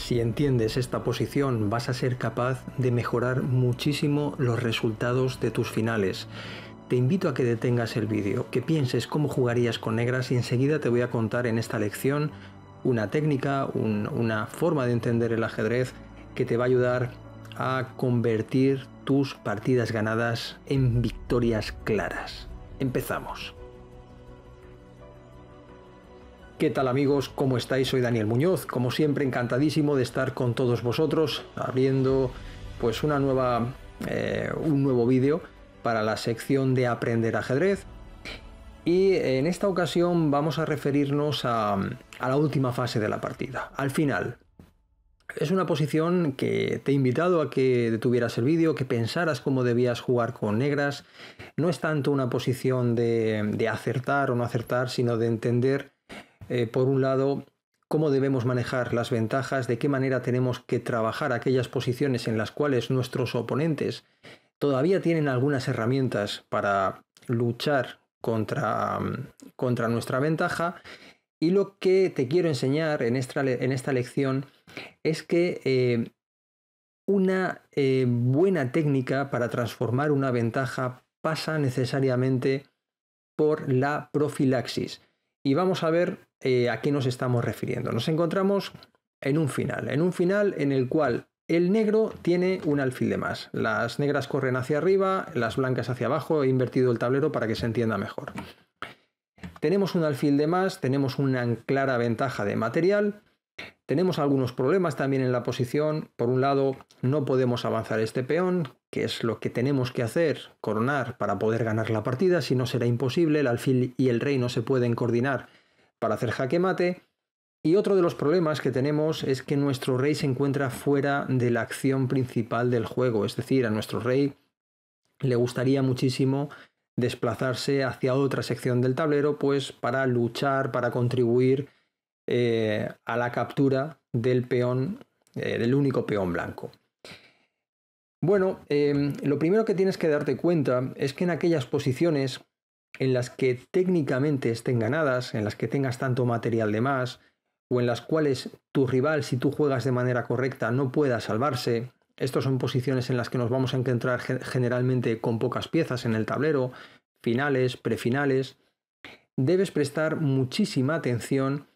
Si entiendes esta posición vas a ser capaz de mejorar muchísimo los resultados de tus finales. Te invito a que detengas el vídeo, que pienses cómo jugarías con negras y enseguida te voy a contar en esta lección una técnica, una forma de entender el ajedrez que te va a ayudar a convertir tus partidas ganadas en victorias claras. Empezamos. ¿Qué tal amigos? ¿Cómo estáis? Soy Daniel Muñoz, como siempre encantadísimo de estar con todos vosotros abriendo pues una nueva, eh, un nuevo vídeo para la sección de Aprender Ajedrez. Y en esta ocasión vamos a referirnos a, la última fase de la partida, al final. Es una posición que te he invitado a que detuvieras el vídeo, que pensaras cómo debías jugar con negras. No es tanto una posición de, de acertar o no acertar, sino de entender eh, por un lado, cómo debemos manejar las ventajas, de qué manera tenemos que trabajar aquellas posiciones en las cuales nuestros oponentes todavía tienen algunas herramientas para luchar contra, nuestra ventaja. Y lo que te quiero enseñar en esta, lección es que eh, una eh, buena técnica para transformar una ventaja pasa necesariamente por la profilaxis y vamos a ver eh, a qué nos estamos refiriendo. Nos encontramos en un final, en un final en el cual el negro tiene un alfil de más. Las negras corren hacia arriba, las blancas hacia abajo. He invertido el tablero para que se entienda mejor. Tenemos un alfil de más, tenemos una clara ventaja de material. Tenemos algunos problemas también en la posición. Por un lado, no podemos avanzar este peón, que es lo que tenemos que hacer, coronar para poder ganar la partida, si no será imposible, el alfil y el rey no se pueden coordinar para hacer jaque mate. Y otro de los problemas que tenemos es que nuestro rey se encuentra fuera de la acción principal del juego, es decir, a nuestro rey le gustaría muchísimo desplazarse hacia otra sección del tablero, pues para luchar, para contribuir eh, a la captura del peón, eh, del único peón blanco. Bueno, em, lo primero que tienes que darte cuenta es que en aquellas posiciones en las que técnicamente estén ganadas, en las que tengas tanto material de más, o en las cuales tu rival, si tú juegas de manera correcta, no pueda salvarse, estas son posiciones en las que nos vamos a encontrar generalmente con pocas piezas en el tablero, finales, prefinales, debes prestar muchísima atención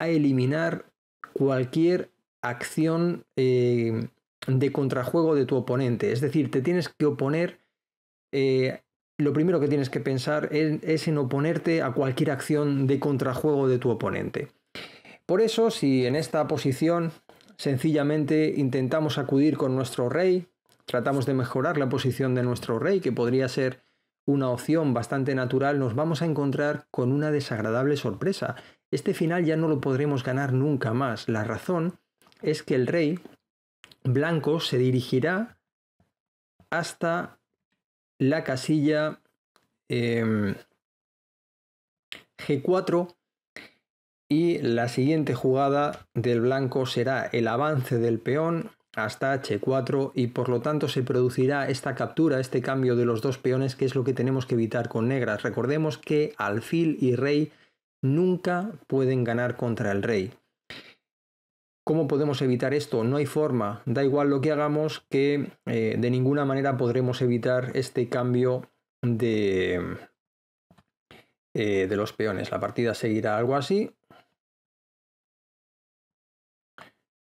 a eliminar cualquier acción eh, de contrajuego de tu oponente. Es decir, te tienes que oponer, eh, lo primero que tienes que pensar es, en oponerte a cualquier acción de contrajuego de tu oponente. Por eso, si en esta posición sencillamente intentamos acudir con nuestro rey, tratamos de mejorar la posición de nuestro rey, que podría ser una opción bastante natural, nos vamos a encontrar con una desagradable sorpresa. Este final ya no lo podremos ganar nunca más. La razón es que el rey blanco se dirigirá hasta la casilla em, G4 y la siguiente jugada del blanco será el avance del peón hasta H4 y por lo tanto se producirá esta captura, este cambio de los dos peones que es lo que tenemos que evitar con negras. Recordemos que alfil y rey nunca pueden ganar contra el rey. ¿Cómo podemos evitar esto? No hay forma. Da igual lo que hagamos, que eh, de ninguna manera podremos evitar este cambio de, eh, de los peones. La partida seguirá algo así.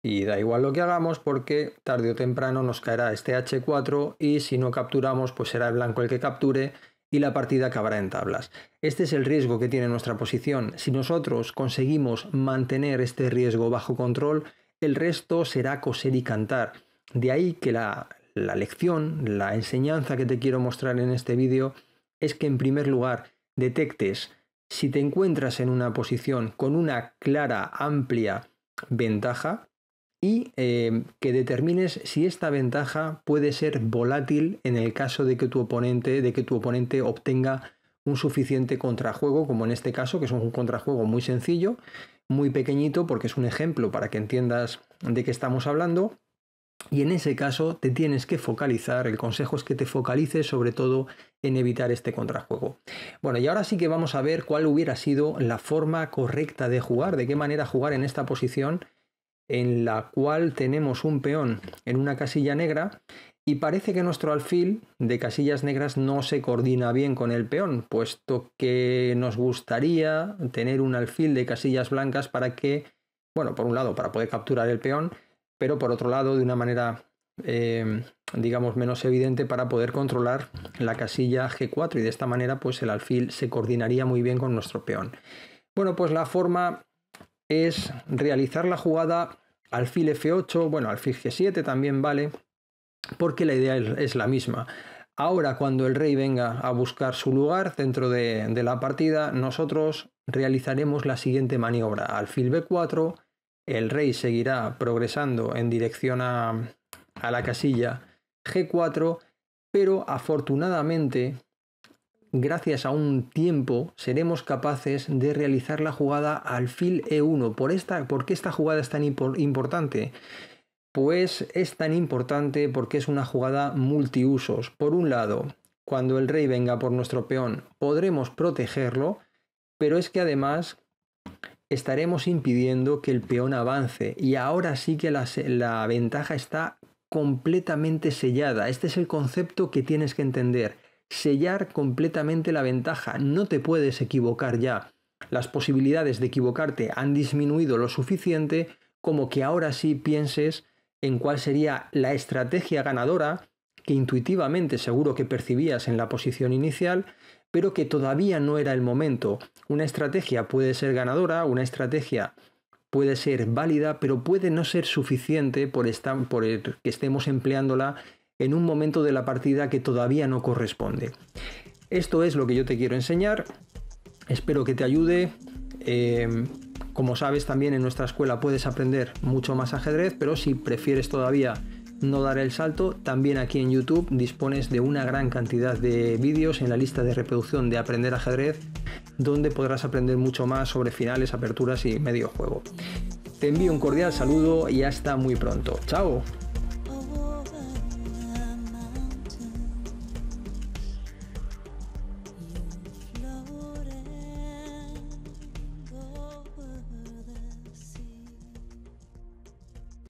Y da igual lo que hagamos porque tarde o temprano nos caerá este H4 y si no capturamos pues será el blanco el que capture y la partida acabará en tablas. Este es el riesgo que tiene nuestra posición. Si nosotros conseguimos mantener este riesgo bajo control, el resto será coser y cantar. De ahí que la, la lección, la enseñanza que te quiero mostrar en este vídeo es que en primer lugar detectes si te encuentras en una posición con una clara, amplia ventaja, y em, que determines si esta ventaja puede ser volátil en el caso de que tu oponente, de que tu oponente obtenga un suficiente contrajuego, como en este caso, que es un contrajuego muy sencillo, muy pequeñito, porque es un ejemplo para que entiendas de qué estamos hablando. Y en ese caso te tienes que focalizar, el consejo es que te focalices sobre todo en evitar este contrajuego. Bueno, y ahora sí que vamos a ver cuál hubiera sido la forma correcta de jugar, de qué manera jugar en esta posición en la cual tenemos un peón en una casilla negra y parece que nuestro alfil de casillas negras no se coordina bien con el peón, puesto que nos gustaría tener un alfil de casillas blancas para que, bueno, por un lado, para poder capturar el peón, pero por otro lado, de una manera, eh, digamos, menos evidente para poder controlar la casilla G4 y de esta manera, pues el alfil se coordinaría muy bien con nuestro peón. Bueno, pues la forma es realizar la jugada alfil F8, bueno, alfil G7 también vale, porque la idea es la misma. Ahora, cuando el rey venga a buscar su lugar dentro de, la partida, nosotros realizaremos la siguiente maniobra. Alfil B4, el rey seguirá progresando en dirección a, a la casilla G4, pero afortunadamente gracias a un tiempo, seremos capaces de realizar la jugada al fil E1. ¿Por, esta, qué esta jugada es tan importante? Pues es tan importante porque es una jugada multiusos. Por un lado, cuando el rey venga por nuestro peón, podremos protegerlo, pero es que además estaremos impidiendo que el peón avance. Y ahora sí que la ventaja está completamente sellada. Este es el concepto que tienes que entender sellar completamente la ventaja. No te puedes equivocar ya. Las posibilidades de equivocarte han disminuido lo suficiente como que ahora sí pienses en cuál sería la estrategia ganadora que intuitivamente seguro que percibías en la posición inicial, pero que todavía no era el momento. Una estrategia puede ser ganadora, una estrategia puede ser válida, pero puede no ser suficiente por, estar por el que estemos empleándola en un momento de la partida que todavía no corresponde. Esto es lo que yo te quiero enseñar, espero que te ayude. Em, como sabes también en nuestra escuela puedes aprender mucho más ajedrez, pero si prefieres todavía no dar el salto, también aquí en YouTube dispones de una gran cantidad de vídeos en la lista de reproducción de Aprender ajedrez, donde podrás aprender mucho más sobre finales, aperturas y medio juego. Te envío un cordial saludo y hasta muy pronto. ¡Chao!